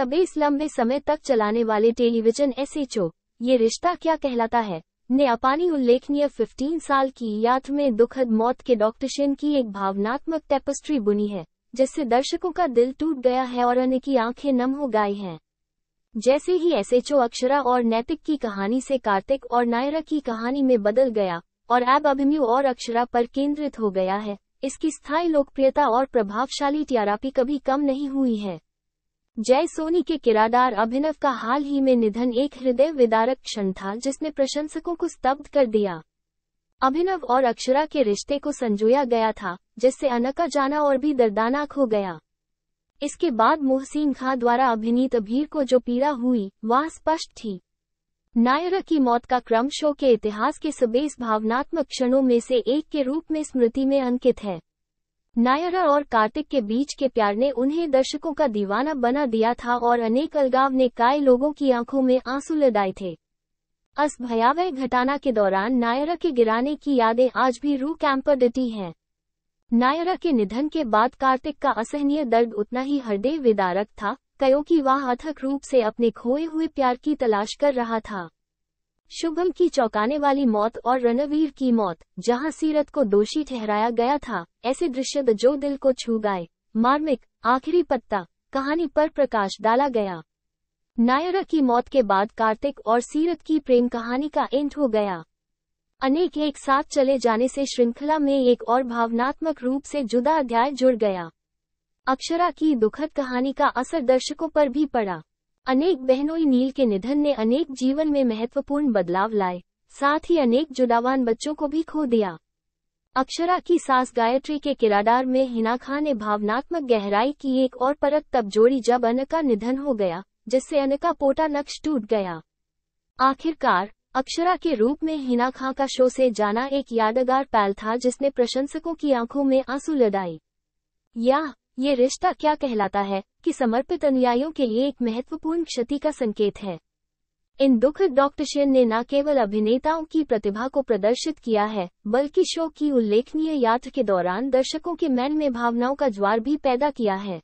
इस लंबे समय तक चलाने वाले टेलीविजन ओ ये रिश्ता क्या कहलाता है ने अपानी उल्लेखनीय 15 साल की यात्रा में दुखद मौत के डॉक्टरशिन की एक भावनात्मक टेपस्ट्री बुनी है जिससे दर्शकों का दिल टूट गया है और अन्य की आंखें नम हो गई हैं जैसे ही एसएचओ अक्षरा और नैतिक की कहानी से कार्तिक और नायरा की कहानी में बदल गया और एब अभिमयू और अक्षरा पर केंद्रित हो गया है इसकी स्थायी लोकप्रियता और प्रभावशाली टीआरपी कभी कम नहीं हुई है जय सोनी के किरादार अभिनव का हाल ही में निधन एक हृदय विदारक क्षण था जिसने प्रशंसकों को स्तब्ध कर दिया अभिनव और अक्षरा के रिश्ते को संजोया गया था जिससे अनका जाना और भी दर्दानाक हो गया इसके बाद मोहसिन खां द्वारा अभिनीत अभीर को जो पीड़ा हुई वह स्पष्ट थी नायरा की मौत का क्रम शो के इतिहास के सबेस भावनात्मक क्षणों में से एक के रूप में स्मृति में अंकित है नायरा और कार्तिक के बीच के प्यार ने उन्हें दर्शकों का दीवाना बना दिया था और अनेक अलगाव ने काय लोगों की आंखों में आंसू लदाए थे अस भयावह घटना के दौरान नायरा के गिराने की यादें आज भी रू पर डटी हैं नायरा के निधन के बाद कार्तिक का असहनीय दर्द उतना ही हृदय विदारक था क्योंकि वह अथक रूप से अपने खोए हुए प्यार की तलाश कर रहा था शुभम की चौंकाने वाली मौत और रणवीर की मौत जहां सीरत को दोषी ठहराया गया था ऐसे दृश्य जो दिल को छू गए मार्मिक आखिरी पत्ता कहानी पर प्रकाश डाला गया नायरा की मौत के बाद कार्तिक और सीरत की प्रेम कहानी का एंड हो गया अनेक एक साथ चले जाने से श्रृंखला में एक और भावनात्मक रूप से जुदा अध्याय जुड़ गया अक्षरा की दुखद कहानी का असर दर्शकों पर भी पड़ा अनेक बहनोई नील के निधन ने अनेक जीवन में महत्वपूर्ण बदलाव लाए साथ ही अनेक जुड़ावान बच्चों को भी खो दिया अक्षरा की सास गायत्री के किराडार में हिना खां ने भावनात्मक गहराई की एक और परत तब जोड़ी जब अनका निधन हो गया जिससे अनका पोटा नक्श टूट गया आखिरकार अक्षरा के रूप में हिना खां का शो से जाना एक यादगार पैल था जिसने प्रशंसकों की आंखों में आंसू लदाई या ये रिश्ता क्या कहलाता है कि समर्पित अनुयायियों के लिए एक महत्वपूर्ण क्षति का संकेत है इन दुखद डॉक्टर शेन ने न केवल अभिनेताओं की प्रतिभा को प्रदर्शित किया है बल्कि शो की उल्लेखनीय यात्रा के दौरान दर्शकों के मन में भावनाओं का ज्वार भी पैदा किया है